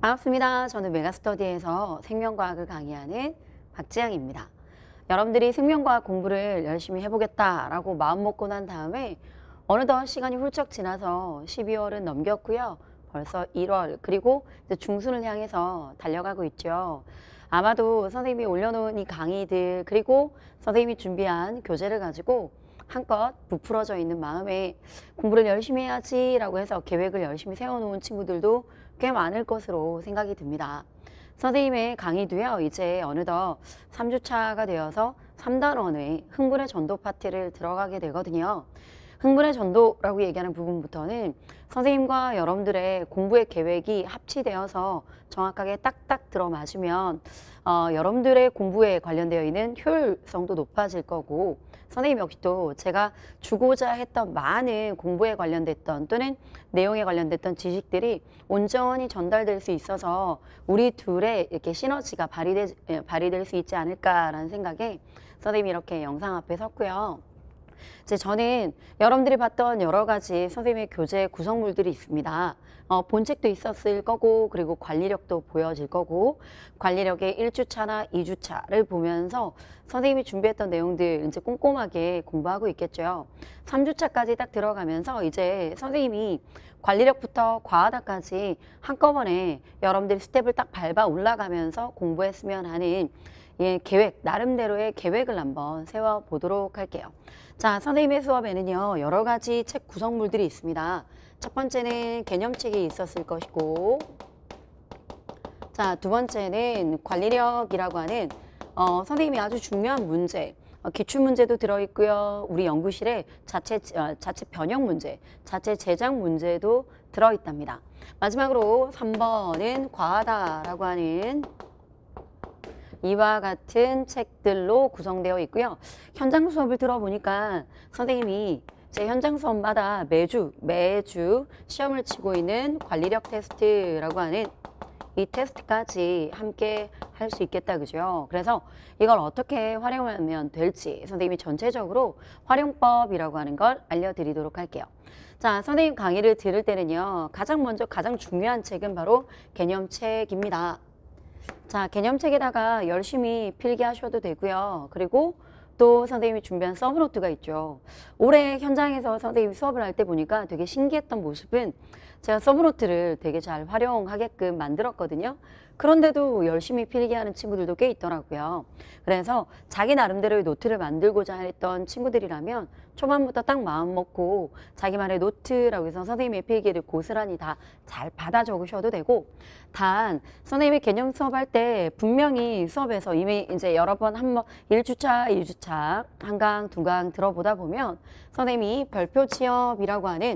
반갑습니다. 저는 메가스터디에서 생명과학을 강의하는 박지향입니다 여러분들이 생명과학 공부를 열심히 해보겠다라고 마음먹고 난 다음에 어느덧 시간이 훌쩍 지나서 12월은 넘겼고요. 벌써 1월 그리고 이제 중순을 향해서 달려가고 있죠. 아마도 선생님이 올려놓은 이 강의들 그리고 선생님이 준비한 교재를 가지고 한껏 부풀어져 있는 마음에 공부를 열심히 해야지라고 해서 계획을 열심히 세워놓은 친구들도 꽤 많을 것으로 생각이 듭니다. 선생님의 강의 도요 이제 어느덧 3주차가 되어서 3단원의 흥분의 전도 파티를 들어가게 되거든요. 흥분의 전도라고 얘기하는 부분부터는 선생님과 여러분들의 공부의 계획이 합치되어서 정확하게 딱딱 들어맞으면 어, 여러분들의 공부에 관련되어 있는 효율성도 높아질 거고 선생님 역시 또 제가 주고자 했던 많은 공부에 관련됐던 또는 내용에 관련됐던 지식들이 온전히 전달될 수 있어서 우리 둘의 이렇게 시너지가 발휘되, 예, 발휘될 수 있지 않을까라는 생각에 선생님이 이렇게 영상 앞에 섰고요. 이제 저는 여러분들이 봤던 여러 가지 선생님의 교재 구성물들이 있습니다. 어, 본책도 있었을 거고 그리고 관리력도 보여질 거고 관리력의 1주차나 2주차를 보면서 선생님이 준비했던 내용들 이제 꼼꼼하게 공부하고 있겠죠. 3주차까지 딱 들어가면서 이제 선생님이 관리력부터 과하다까지 한꺼번에 여러분들이 스텝을 딱 밟아 올라가면서 공부했으면 하는 예, 계획, 나름대로의 계획을 한번 세워보도록 할게요. 자, 선생님의 수업에는요, 여러 가지 책 구성물들이 있습니다. 첫 번째는 개념책이 있었을 것이고, 자, 두 번째는 관리력이라고 하는, 어, 선생님이 아주 중요한 문제, 어, 기출 문제도 들어 있고요. 우리 연구실에 자체 어, 자체 변형 문제, 자체 제작 문제도 들어 있답니다. 마지막으로 3번은 과하다라고 하는 이와 같은 책들로 구성되어 있고요. 현장 수업을 들어보니까 선생님이 제 현장 수업마다 매주 매주 시험을 치고 있는 관리력 테스트라고 하는 이 테스트까지 함께 할 수 있겠다 그죠 그래서 이걸 어떻게 활용하면 될지 선생님이 전체적으로 활용법이라고 하는 걸 알려드리도록 할게요 자 선생님 강의를 들을 때는요 가장 먼저 가장 중요한 책은 바로 개념책입니다 자 개념책에다가 열심히 필기하셔도 되고요 그리고 또 선생님이 준비한 서브노트가 있죠. 올해 현장에서 선생님이 수업을 할 때 보니까 되게 신기했던 모습은 제가 서브노트를 되게 잘 활용하게끔 만들었거든요. 그런데도 열심히 필기하는 친구들도 꽤 있더라고요. 그래서 자기 나름대로의 노트를 만들고자 했던 친구들이라면 초반부터 딱 마음 먹고 자기만의 노트라고 해서 선생님의 필기를 고스란히 다 잘 받아 적으셔도 되고 단 선생님이 개념 수업할 때 분명히 수업에서 이미 이제 여러 번 한번 일주차이주차 한강, 두강 들어보다 보면 선생님이 별표 취업이라고 하는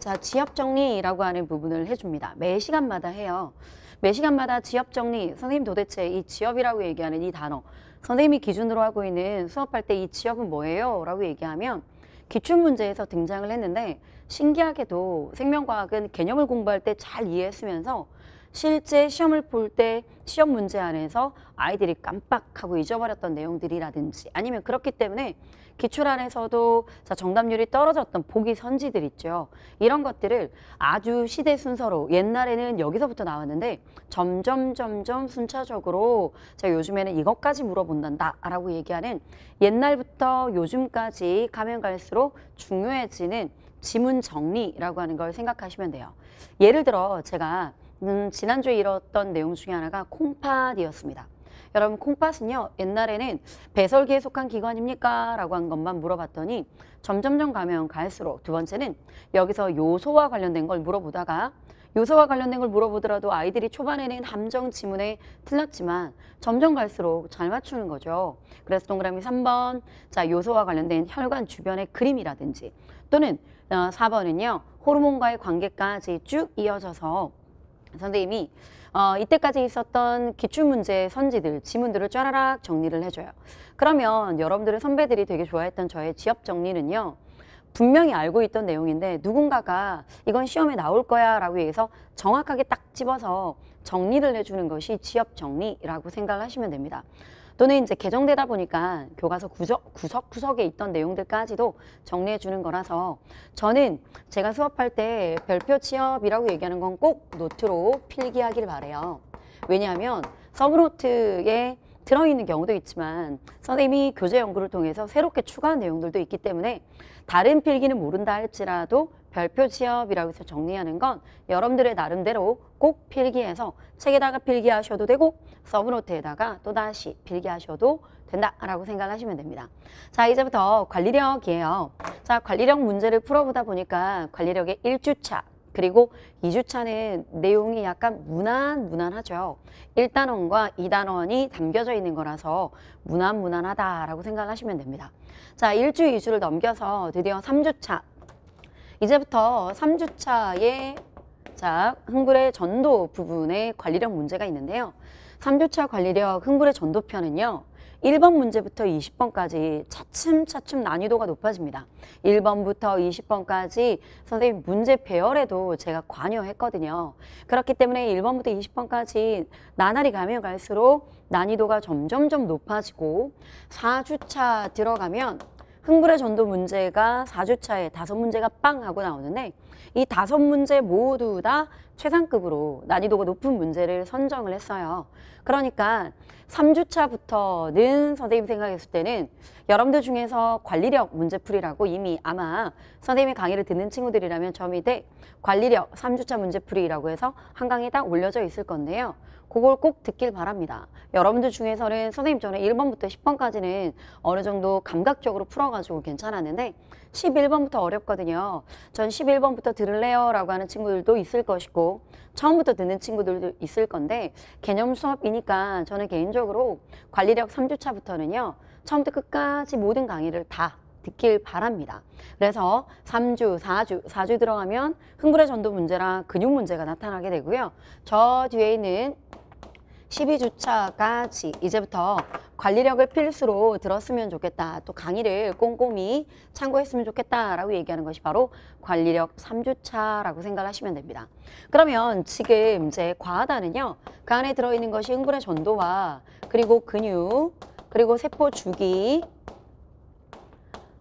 자, 지역 정리라고 하는 부분을 해줍니다. 매 시간마다 해요. 매 시간마다 지역 정리, 선생님 도대체 이지역이라고 얘기하는 이 단어, 선생님이 기준으로 하고 있는 수업할 때 이지역은 뭐예요? 라고 얘기하면 기출문제에서 등장을 했는데 신기하게도 생명과학은 개념을 공부할 때 잘 이해했으면서 실제 시험을 볼 때 시험 문제 안에서 아이들이 깜빡하고 잊어버렸던 내용들이라든지 아니면 그렇기 때문에 기출 안에서도 정답률이 떨어졌던 보기 선지들 있죠. 이런 것들을 아주 시대 순서로 옛날에는 여기서부터 나왔는데 점점 점점 순차적으로 자, 요즘에는 이것까지 물어본다라고 단 얘기하는 옛날부터 요즘까지 가면 갈수록 중요해지는 지문 정리라고 하는 걸 생각하시면 돼요. 예를 들어 제가 음, 지난주에 이었던 내용 중에 하나가 콩팥이었습니다. 여러분 콩팥은요 옛날에는 배설기에 속한 기관입니까? 라고 한 것만 물어봤더니 점점점 가면 갈수록 두 번째는 여기서 요소와 관련된 걸 물어보다가 요소와 관련된 걸 물어보더라도 아이들이 초반에는 함정 지문에 틀렸지만 점점 갈수록 잘 맞추는 거죠. 그래서 동그라미 3번 자 요소와 관련된 혈관 주변의 그림이라든지 또는 4번은요 어, 호르몬과의 관계까지 쭉 이어져서 선생님이 어, 이때까지 있었던 기출문제 선지들, 지문들을 쫘라락 정리를 해줘요. 그러면 여러분들의 선배들이 되게 좋아했던 저의 지업 정리는요. 분명히 알고 있던 내용인데 누군가가 이건 시험에 나올 거야 라고 해서 정확하게 딱 집어서 정리를 해주는 것이 지업 정리라고 생각을 하시면 됩니다. 또는 이제 개정되다 보니까 교과서 구석, 구석구석에 있던 내용들까지도 정리해 주는 거라서 저는 제가 수업할 때 별표 취업이라고 얘기하는 건 꼭 노트로 필기하길 바래요. 왜냐하면 서브노트에 들어있는 경우도 있지만 선생님이 교재 연구를 통해서 새롭게 추가한 내용들도 있기 때문에 다른 필기는 모른다 할지라도 별표 취업이라고 해서 정리하는 건 여러분들의 나름대로 꼭 필기해서 책에다가 필기하셔도 되고 서브노트에다가 또다시 필기하셔도 된다라고 생각하시면 됩니다. 자 이제부터 관리력이에요. 자 관리력 문제를 풀어보다 보니까 관리력의 1주차 그리고 2주차는 내용이 약간 무난무난하죠. 1단원과 2단원이 담겨져 있는 거라서 무난무난하다라고 생각하시면 됩니다. 자, 1주, 2주를 넘겨서 드디어 3주차. 이제부터 3주차에 자, 흥불의 전도 부분에 관리력 문제가 있는데요. 3주차 관리력 흥불의 전도편은요. 1번 문제부터 20번까지 차츰차츰 난이도가 높아집니다. 1번부터 20번까지 선생님 문제 배열에도 제가 관여했거든요. 그렇기 때문에 1번부터 20번까지 나날이 가면 갈수록 난이도가 점점점 높아지고 4주차 들어가면 흥불의 전도 문제가 4주차에 다섯 문제가 빵 하고 나오는데 이 다섯 문제 모두 다 최상급으로 난이도가 높은 문제를 선정을 했어요. 그러니까 3주차부터는 선생님 생각했을 때는 여러분들 중에서 관리력 문제풀이라고 이미 아마 선생님의 강의를 듣는 친구들이라면 점이돼 관리력 3주차 문제풀이라고 해서 한 강에 딱 올려져 있을 건데요. 그걸 꼭 듣길 바랍니다. 여러분들 중에서는 선생님 저는 1번부터 10번까지는 어느 정도 감각적으로 풀어가지고 괜찮았는데 11번부터 어렵거든요. 전 11번부터 들을래요 라고 하는 친구들도 있을 것이고 처음부터 듣는 친구들도 있을 건데 개념 수업이니까 저는 개인적으로 관리력 3주차부터는요. 처음부터 끝까지 모든 강의를 다 듣길 바랍니다. 그래서 3주, 4주, 4주 들어가면 흥부의 전도 문제랑 근육 문제가 나타나게 되고요. 저 뒤에 있는 12주차가 이제부터 관리력을 필수로 들었으면 좋겠다. 또 강의를 꼼꼼히 참고했으면 좋겠다라고 얘기하는 것이 바로 관리력 3주차라고 생각하시면 됩니다. 그러면 지금 이제 과하다는요. 그 안에 들어있는 것이 흥분의 전도와 그리고 근육, 그리고 세포 주기,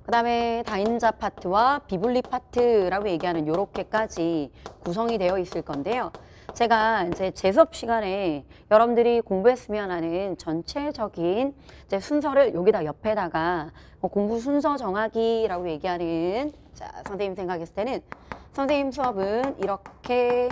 그 다음에 다인자 파트와 비블리 파트라고 얘기하는 요렇게까지 구성이 되어 있을 건데요. 제가 이제 재수업 시간에 여러분들이 공부했으면 하는 전체적인 이제 순서를 여기다 옆에다가 뭐 공부 순서 정하기라고 얘기하는 자 선생님 생각했을 때는 선생님 수업은 이렇게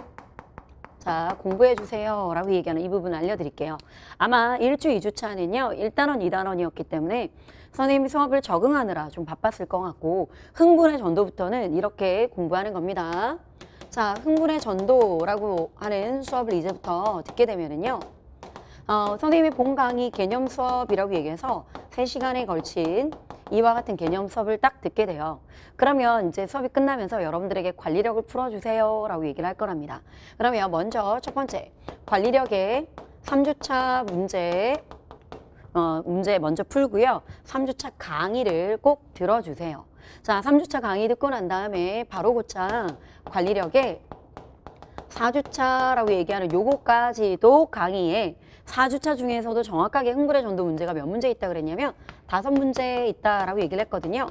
자 공부해 주세요 라고 얘기하는 이 부분 알려드릴게요 아마 1주 2주 차는요 1단원 2단원이었기 때문에 선생님 수업을 적응하느라 좀 바빴을 것 같고 흥분의 전도부터는 이렇게 공부하는 겁니다 자, 흥분의 전도라고 하는 수업을 이제부터 듣게 되면은요. 어, 선생님이 본 강의 개념 수업이라고 얘기해서 세시간에 걸친 이와 같은 개념 수업을 딱 듣게 돼요. 그러면 이제 수업이 끝나면서 여러분들에게 관리력을 풀어주세요 라고 얘기를 할 거랍니다. 그러면 먼저 첫 번째 관리력의 3주차 문제 어, 문제 먼저 풀고요. 3주차 강의를 꼭 들어주세요. 자, 3주차 강의 듣고 난 다음에 바로 고차 관리력에 4주차라고 얘기하는 요거까지도 강의에 4주차 중에서도 정확하게 흥분의 전도 문제가 몇 문제 있다 그랬냐면 다섯 문제 있다라고 얘기를 했거든요.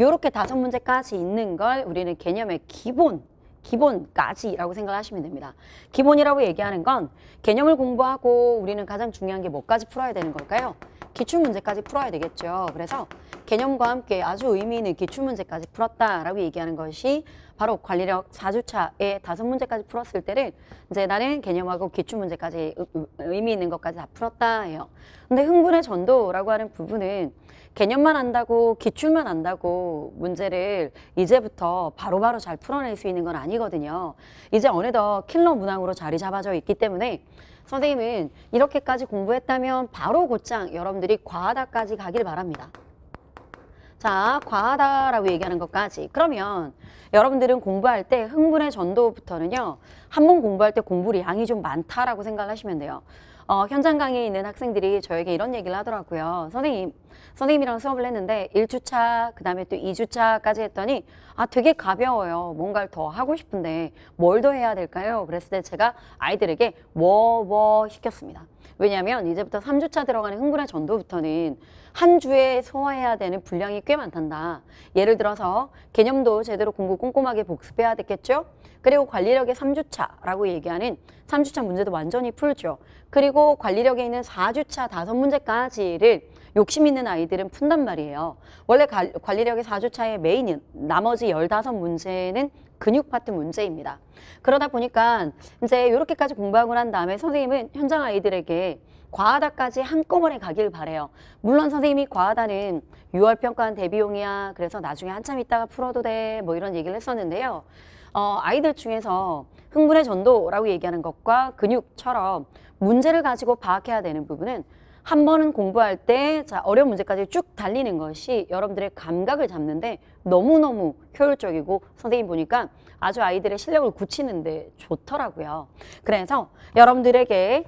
요렇게 다섯 문제까지 있는 걸 우리는 개념의 기본 기본까지라고 생각하시면 됩니다. 기본이라고 얘기하는 건 개념을 공부하고 우리는 가장 중요한 게 뭐까지 풀어야 되는 걸까요? 기출문제까지 풀어야 되겠죠. 그래서 개념과 함께 아주 의미 있는 기출문제까지 풀었다라고 얘기하는 것이 바로 관리력 4주차에 다섯 문제까지 풀었을 때를 이제 나는 개념하고 기출문제까지 의미 있는 것까지 다 풀었다 해요. 근데 흥분의 전도라고 하는 부분은 개념만 안다고 기출만 안다고 문제를 이제부터 바로바로 바로 잘 풀어낼 수 있는 건 아니거든요. 이제 어느덧 킬러 문항으로 자리 잡아져 있기 때문에 선생님은 이렇게까지 공부했다면 바로 곧장 여러분들이 과하다까지 가길 바랍니다. 자, 과하다라고 얘기하는 것까지. 그러면 여러분들은 공부할 때 흥분의 전도부터는요, 한 번 공부할 때 공부량이 좀 많다라고 생각하시면 돼요. 어, 현장 강의에 있는 학생들이 저에게 이런 얘기를 하더라고요. 선생님, 선생님이랑 수업을 했는데 1주차, 그 다음에 또 2주차까지 했더니 아, 되게 가벼워요. 뭔가를 더 하고 싶은데 뭘 더 해야 될까요? 그랬을 때 제가 아이들에게 워워 시켰습니다. 왜냐하면 이제부터 3주차 들어가는 흥분의 전도부터는 한 주에 소화해야 되는 분량이 꽤 많단다. 예를 들어서 개념도 제대로 공부 꼼꼼하게 복습해야 됐겠죠? 그리고 관리력의 3주차라고 얘기하는 3주차 문제도 완전히 풀죠. 그리고 관리력에 있는 4주차 5문제까지를 욕심 있는 아이들은 푼단 말이에요. 원래 관리력의 4주차의 메인은 나머지 15문제는 근육 파트 문제입니다. 그러다 보니까 이제 이렇게까지 공부하고 난 다음에 선생님은 현장 아이들에게 과하다까지 한꺼번에 가길 바래요. 물론 선생님이 과하다는 6월 평가한 대비용이야. 그래서 나중에 한참 있다가 풀어도 돼. 뭐 이런 얘기를 했었는데요. 어, 아이들 중에서 흥분의 전도라고 얘기하는 것과 근육처럼 문제를 가지고 파악해야 되는 부분은 한 번은 공부할 때 자, 어려운 문제까지 쭉 달리는 것이 여러분들의 감각을 잡는데 너무너무 효율적이고 선생님 보니까 아주 아이들의 실력을 굳히는데 좋더라고요. 그래서 여러분들에게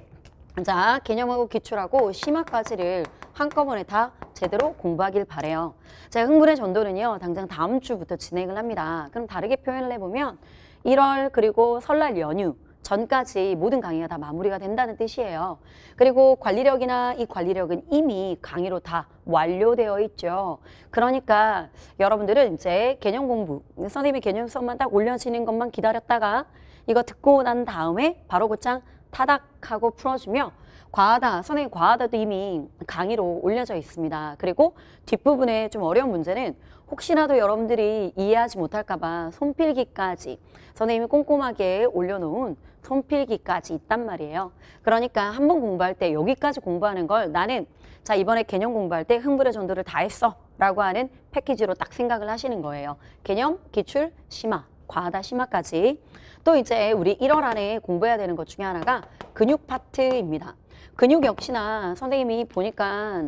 자, 개념하고 기출하고 심화까지를 한꺼번에 다 제대로 공부하길 바래요. 자, 흥분의 전도는요. 당장 다음 주부터 진행을 합니다. 그럼 다르게 표현을 해보면 1월 그리고 설날 연휴 전까지 모든 강의가 다 마무리가 된다는 뜻이에요. 그리고 관리력이나 이 관리력은 이미 강의로 다 완료되어 있죠. 그러니까 여러분들은 이제 개념 공부, 선생님이 개념 수업만 딱 올려지는 것만 기다렸다가 이거 듣고 난 다음에 바로 곧장 타닥하고 풀어주며 과하다, 선생님 과하다도 이미 강의로 올려져 있습니다. 그리고 뒷부분에 좀 어려운 문제는 혹시라도 여러분들이 이해하지 못할까봐 손필기까지 선생님이 꼼꼼하게 올려놓은 손필기까지 있단 말이에요. 그러니까 한 번 공부할 때 여기까지 공부하는 걸 나는 자 이번에 개념 공부할 때 흥분의 전도를 다 했어 라고 하는 패키지로 딱 생각을 하시는 거예요. 개념, 기출, 심화 과하다 심하까지 또 이제 우리 1월 안에 공부해야 되는 것 중에 하나가 근육 파트입니다. 근육 역시나 선생님이 보니까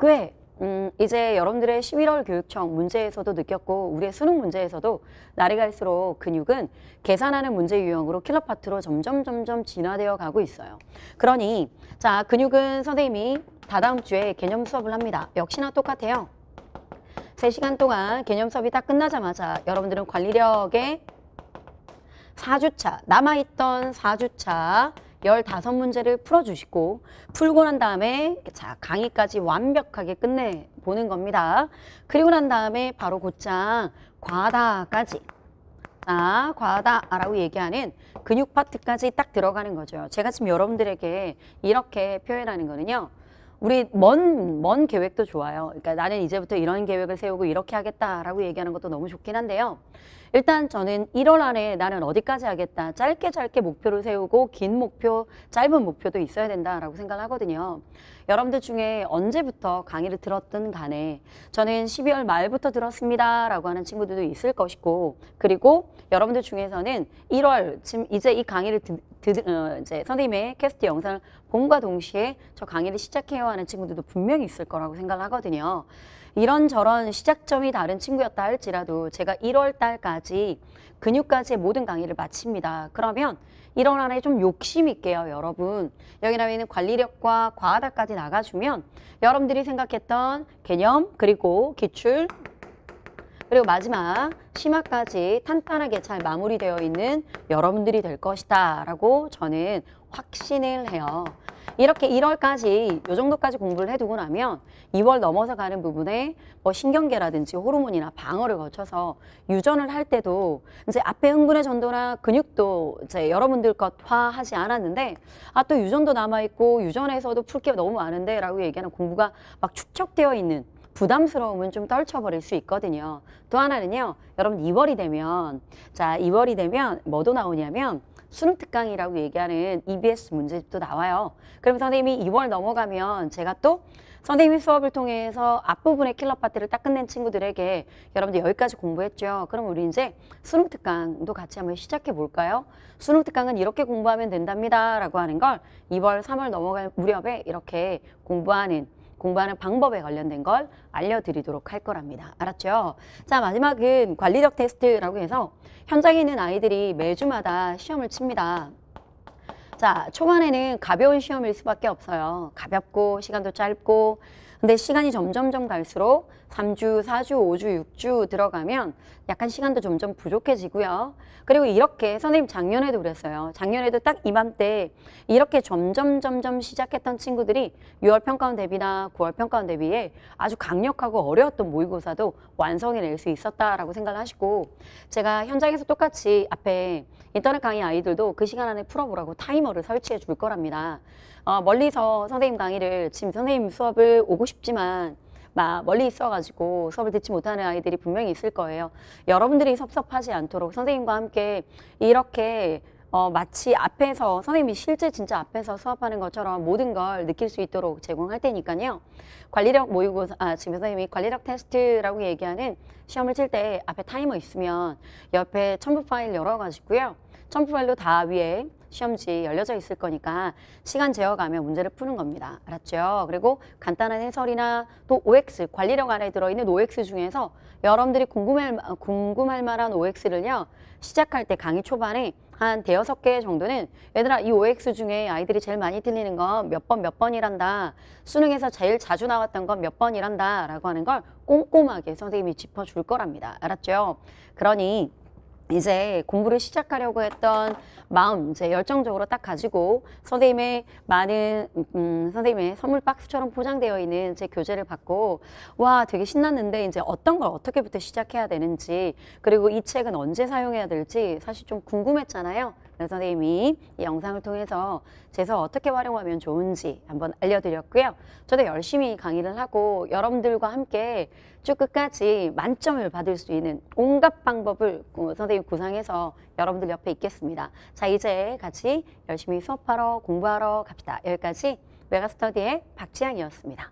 꽤 음, 이제 여러분들의 11월 교육청 문제에서도 느꼈고 우리의 수능 문제에서도 날이 갈수록 근육은 계산하는 문제 유형으로 킬러 파트로 점점 점점 진화되어 가고 있어요. 그러니 자 근육은 선생님이 다다음 주에 개념 수업을 합니다. 역시나 똑같아요. 3시간 동안 개념 수업이 딱 끝나자마자 여러분들은 관리력에 4주차, 남아있던 4주차 15문제를 풀어주시고 풀고 난 다음에 자 강의까지 완벽하게 끝내보는 겁니다. 그리고 난 다음에 바로 곧장 과다까지 아, 과다라고 얘기하는 근육 파트까지 딱 들어가는 거죠. 제가 지금 여러분들에게 이렇게 표현하는 거는요. 우리 먼, 먼 계획도 좋아요. 그러니까 나는 이제부터 이런 계획을 세우고 이렇게 하겠다라고 얘기하는 것도 너무 좋긴 한데요. 일단 저는 1월 안에 나는 어디까지 하겠다. 짧게 짧게 목표를 세우고 긴 목표, 짧은 목표도 있어야 된다라고 생각을 하거든요. 여러분들 중에 언제부터 강의를 들었든 간에 저는 12월 말부터 들었습니다라고 하는 친구들도 있을 것이고 그리고 여러분들 중에서는 1월 지금 이제 이 강의를 드, 드, 어, 이제 선생님의 캐스트 영상을 본과 동시에 저 강의를 시작해요 하는 친구들도 분명히 있을 거라고 생각을 하거든요. 이런저런 시작점이 다른 친구였다 할지라도 제가 1월 달까지 근육까지의 모든 강의를 마칩니다. 그러면 1월 안에 좀 욕심 있게요, 여러분. 여기 나와 있는 관리력과 과하다까지 나가주면 여러분들이 생각했던 개념, 그리고 기출, 그리고 마지막 심화까지 탄탄하게 잘 마무리되어 있는 여러분들이 될 것이다 라고 저는 확신을 해요. 이렇게 1월까지 요 정도까지 공부를 해두고 나면 2월 넘어서 가는 부분에 뭐 신경계라든지 호르몬이나 방어를 거쳐서 유전을 할 때도 이제 앞에 흥분의 전도나 근육도 이제 여러분들 것화하지 않았는데 아 또 유전도 남아 있고 유전에서도 풀 게 너무 많은데라고 얘기하는 공부가 막 축적되어 있는 부담스러움은 좀 떨쳐버릴 수 있거든요. 또 하나는요. 여러분 2월이 되면 자 2월이 되면 뭐도 나오냐면 수능 특강이라고 얘기하는 EBS 문제집도 나와요. 그럼 선생님이 2월 넘어가면 제가 또 선생님 이 수업을 통해서 앞부분의 킬러 파트를 딱 끝낸 친구들에게 여러분들 여기까지 공부했죠. 그럼 우리 이제 수능 특강도 같이 한번 시작해 볼까요? 수능 특강은 이렇게 공부하면 된답니다라고 하는 걸 2월, 3월 넘어갈 무렵에 이렇게 공부하는 공부하는 방법에 관련된 걸 알려드리도록 할 거랍니다. 알았죠? 자, 마지막은 관리적 테스트라고 해서 현장에 있는 아이들이 매주마다 시험을 칩니다. 자, 초반에는 가벼운 시험일 수밖에 없어요. 가볍고 시간도 짧고 근데 시간이 점점점 갈수록 3주, 4주, 5주, 6주 들어가면 약간 시간도 점점 부족해지고요. 그리고 이렇게 선생님 작년에도 그랬어요. 작년에도 딱 이맘때 이렇게 점점 점점 시작했던 친구들이 6월 평가원 대비나 9월 평가원 대비에 아주 강력하고 어려웠던 모의고사도 완성해낼 수 있었다라고 생각을 하시고 제가 현장에서 똑같이 앞에 인터넷 강의 아이들도 그 시간 안에 풀어보라고 타이머를 설치해 줄 거랍니다. 어, 멀리서 선생님 강의를 지금 선생님 수업을 오고 싶지만 막 멀리 있어가지고 수업을 듣지 못하는 아이들이 분명히 있을 거예요. 여러분들이 섭섭하지 않도록 선생님과 함께 이렇게 어, 마치 앞에서 선생님이 실제 진짜 앞에서 수업하는 것처럼 모든 걸 느낄 수 있도록 제공할 테니까요. 관리력 모의고사, 아, 지금 선생님이 관리력 테스트라고 얘기하는 시험을 칠 때 앞에 타이머 있으면 옆에 첨부 파일 열어가지고요. 첨부 파일로 다 위에 시험지 열려져 있을 거니까 시간 재어가며 문제를 푸는 겁니다. 알았죠? 그리고 간단한 해설이나 또 OX, 관리력 안에 들어있는 OX 중에서 여러분들이 궁금할, 어, 궁금할 만한 OX를요. 시작할 때 강의 초반에 한 대여섯 개 정도는 얘들아 이 OX 중에 아이들이 제일 많이 틀리는 건 몇 번몇 몇 번이란다. 수능에서 제일 자주 나왔던 건 몇 번이란다. 라고 하는 걸 꼼꼼하게 선생님이 짚어줄 거랍니다. 알았죠? 그러니 이제 공부를 시작하려고 했던 마음 이제 열정적으로 딱 가지고 선생님의 많은 음, 음, 선생님의 선물 박스처럼 포장되어 있는 제 교재를 받고 와 되게 신났는데 이제 어떤 걸 어떻게부터 시작해야 되는지 그리고 이 책은 언제 사용해야 될지 사실 좀 궁금했잖아요. 선생님이 이 영상을 통해서 재서 어떻게 활용하면 좋은지 한번 알려드렸고요. 저도 열심히 강의를 하고 여러분들과 함께 쭉 끝까지 만점을 받을 수 있는 온갖 방법을 선생님 구상해서 여러분들 옆에 있겠습니다. 자 이제 같이 열심히 수업하러 공부하러 갑시다. 여기까지 메가스터디의 박지향이었습니다.